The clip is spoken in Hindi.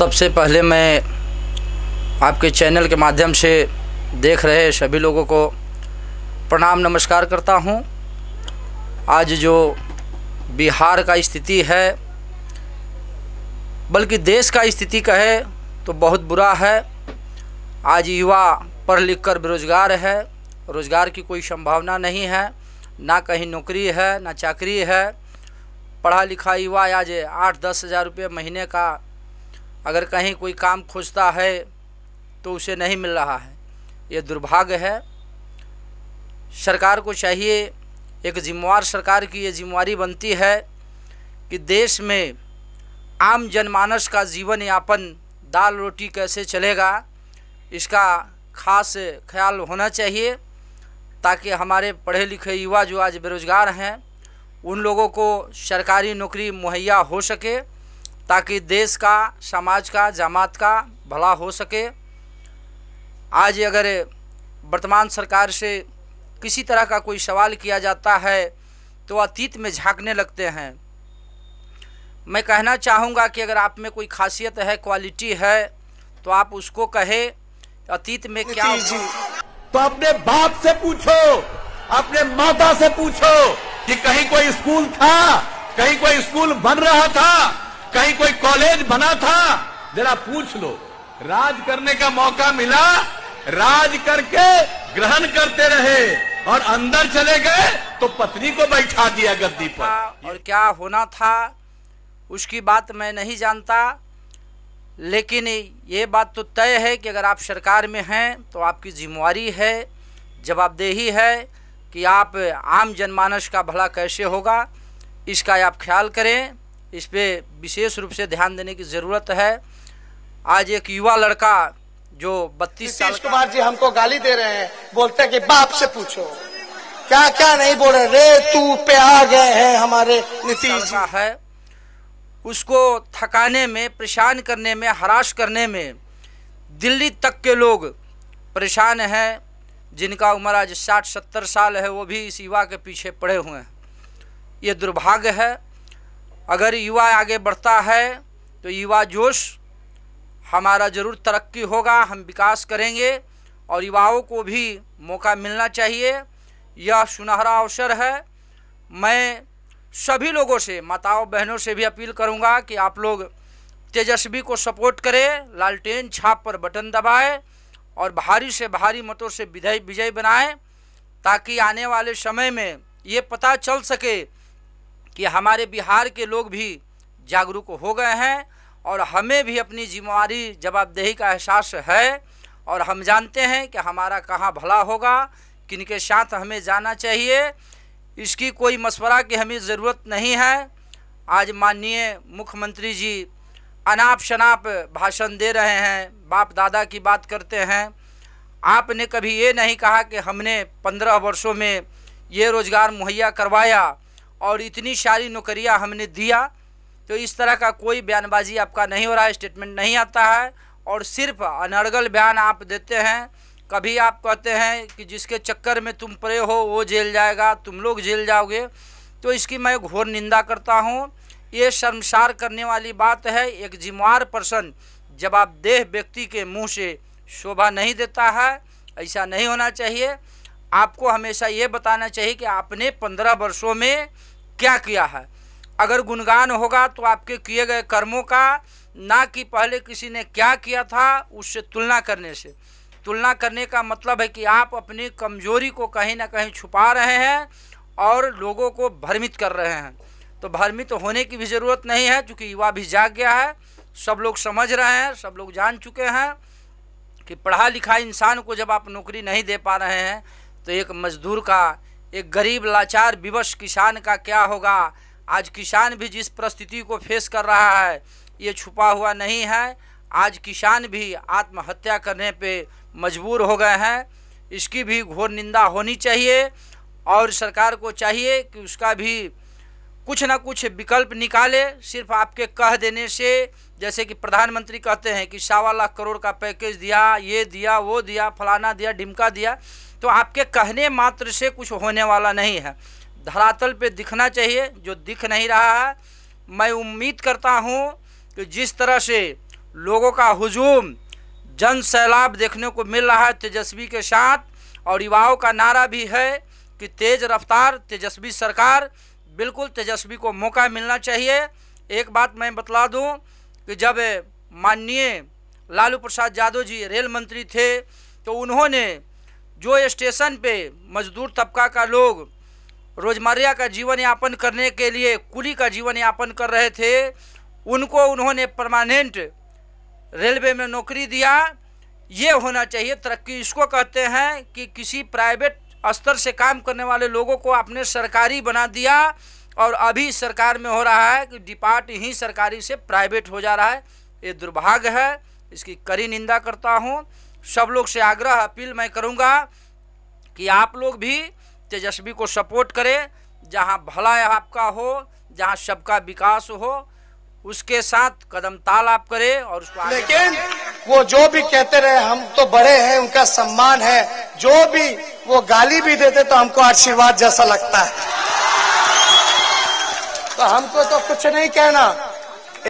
सबसे पहले मैं आपके चैनल के माध्यम से देख रहे सभी लोगों को प्रणाम नमस्कार करता हूं। आज जो बिहार का स्थिति है बल्कि देश का स्थिति कहे तो बहुत बुरा है आज युवा पढ़ लिख कर बेरोज़गार है रोज़गार की कोई संभावना नहीं है ना कहीं नौकरी है ना चाकरी है पढ़ा लिखा युवा आज आठ दस हज़ार रुपये महीने का अगर कहीं कोई काम खोजता है तो उसे नहीं मिल रहा है ये दुर्भाग्य है सरकार को चाहिए एक जिम्मेवार सरकार की ये जिम्मेवारी बनती है कि देश में आम जनमानस का जीवन यापन दाल रोटी कैसे चलेगा इसका खास ख्याल होना चाहिए ताकि हमारे पढ़े लिखे युवा जो आज बेरोज़गार हैं उन लोगों को सरकारी नौकरी मुहैया हो सके ताकि देश का समाज का जमात का भला हो सके आज अगर वर्तमान सरकार से किसी तरह का कोई सवाल किया जाता है तो अतीत में झांकने लगते हैं मैं कहना चाहूँगा कि अगर आप में कोई खासियत है क्वालिटी है तो आप उसको कहे अतीत में क्या तो अपने बाप से पूछो अपने माता से पूछो कि कहीं कोई स्कूल था कहीं कोई स्कूल बन रहा था कहीं कोई कॉलेज बना था जरा पूछ लो राज करने का मौका मिला राज करके ग्रहण करते रहे और अंदर चले गए तो पत्नी को बैठा दिया गद्दी पर और क्या होना था उसकी बात मैं नहीं जानता लेकिन ये बात तो तय है कि अगर आप सरकार में हैं तो आपकी जिम्मेवारी है जवाबदेही है कि आप आम जनमानस का भला कैसे होगा इसका आप ख्याल करें इस पर विशेष रूप से ध्यान देने की ज़रूरत है आज एक युवा लड़का जो बत्तीस साल कुमार जी हमको गाली दे रहे हैं बोलते हैं कि बाप से पूछो क्या क्या नहीं बोल रहे रे तू पे आ गए हैं हमारे नीतीश है उसको थकाने में परेशान करने में हराश करने में दिल्ली तक के लोग परेशान हैं जिनका उम्र आज साठ सत्तर साल है वो भी इस युवा के पीछे पड़े हुए हैं ये दुर्भाग्य है अगर युवा आगे बढ़ता है तो युवा जोश हमारा ज़रूर तरक्की होगा हम विकास करेंगे और युवाओं को भी मौका मिलना चाहिए यह सुनहरा अवसर है मैं सभी लोगों से माताओं बहनों से भी अपील करूंगा कि आप लोग तेजस्वी को सपोर्ट करें लालटेन छाप पर बटन दबाएं और भारी से भारी मतों से विजय विजय बनाएं ताकि आने वाले समय में ये पता चल सके कि हमारे बिहार के लोग भी जागरूक हो गए हैं और हमें भी अपनी जिम्मेवारी जवाबदेही का एहसास है और हम जानते हैं कि हमारा कहाँ भला होगा किन के साथ हमें जाना चाहिए इसकी कोई मशवरा की हमें ज़रूरत नहीं है आज माननीय मुख्यमंत्री जी अनाप शनाप भाषण दे रहे हैं बाप दादा की बात करते हैं आपने कभी ये नहीं कहा कि हमने पंद्रह वर्षों में ये रोज़गार मुहैया करवाया और इतनी सारी नौकरियाँ हमने दिया तो इस तरह का कोई बयानबाजी आपका नहीं हो रहा है स्टेटमेंट नहीं आता है और सिर्फ अनर्गल बयान आप देते हैं कभी आप कहते हैं कि जिसके चक्कर में तुम पड़े हो वो जेल जाएगा तुम लोग जेल जाओगे तो इसकी मैं घोर निंदा करता हूँ ये शर्मसार करने वाली बात है एक जिम्मेवार पर्सन जवाबदेह व्यक्ति के मुँह से शोभा नहीं देता है ऐसा नहीं होना चाहिए आपको हमेशा ये बताना चाहिए कि आपने पंद्रह वर्षों में क्या किया है अगर गुणगान होगा तो आपके किए गए कर्मों का ना कि पहले किसी ने क्या किया था उससे तुलना करने से तुलना करने का मतलब है कि आप अपनी कमजोरी को कहीं ना कहीं छुपा रहे हैं और लोगों को भ्रमित कर रहे हैं तो भ्रमित होने की भी ज़रूरत नहीं है क्योंकि युवा भी जाग गया है सब लोग समझ रहे हैं सब लोग जान चुके हैं कि पढ़ा लिखा इंसान को जब आप नौकरी नहीं दे पा रहे हैं तो एक मजदूर का एक गरीब लाचार विवश किसान का क्या होगा आज किसान भी जिस परिस्थिति को फेस कर रहा है ये छुपा हुआ नहीं है आज किसान भी आत्महत्या करने पे मजबूर हो गए हैं इसकी भी घोर निंदा होनी चाहिए और सरकार को चाहिए कि उसका भी कुछ ना कुछ विकल्प निकाले सिर्फ आपके कह देने से जैसे कि प्रधानमंत्री कहते हैं कि सवा लाख करोड़ का पैकेज दिया ये दिया वो दिया फलाना दिया ढिमका दिया तो आपके कहने मात्र से कुछ होने वाला नहीं है धरातल पे दिखना चाहिए जो दिख नहीं रहा है मैं उम्मीद करता हूँ कि जिस तरह से लोगों का हुजूम जन सैलाब देखने को मिल रहा है तेजस्वी के साथ और युवाओं का नारा भी है कि तेज रफ्तार तेजस्वी सरकार बिल्कुल तेजस्वी को मौका मिलना चाहिए एक बात मैं बतला दूं कि जब माननीय लालू प्रसाद यादव जी रेल मंत्री थे तो उन्होंने जो स्टेशन पे मजदूर तबका का लोग रोजमर्रा का जीवन यापन करने के लिए कुली का जीवन यापन कर रहे थे उनको उन्होंने परमानेंट रेलवे में नौकरी दिया ये होना चाहिए तरक्की इसको कहते हैं कि किसी प्राइवेट स्तर से काम करने वाले लोगों को आपने सरकारी बना दिया और अभी सरकार में हो रहा है कि डिपार्ट ही सरकारी से प्राइवेट हो जा रहा है ये दुर्भाग्य है इसकी कड़ी निंदा करता हूँ सब लोग से आग्रह अपील मैं करूंगा कि आप लोग भी तेजस्वी को सपोर्ट करें जहाँ भला आपका हो जहाँ सबका विकास हो उसके साथ कदम ताल आप करें और उसको लेकिन वो जो भी कहते रहे हम तो बड़े हैं उनका सम्मान है जो भी वो गाली भी देते तो हमको आशीर्वाद जैसा लगता है तो हमको तो कुछ नहीं कहना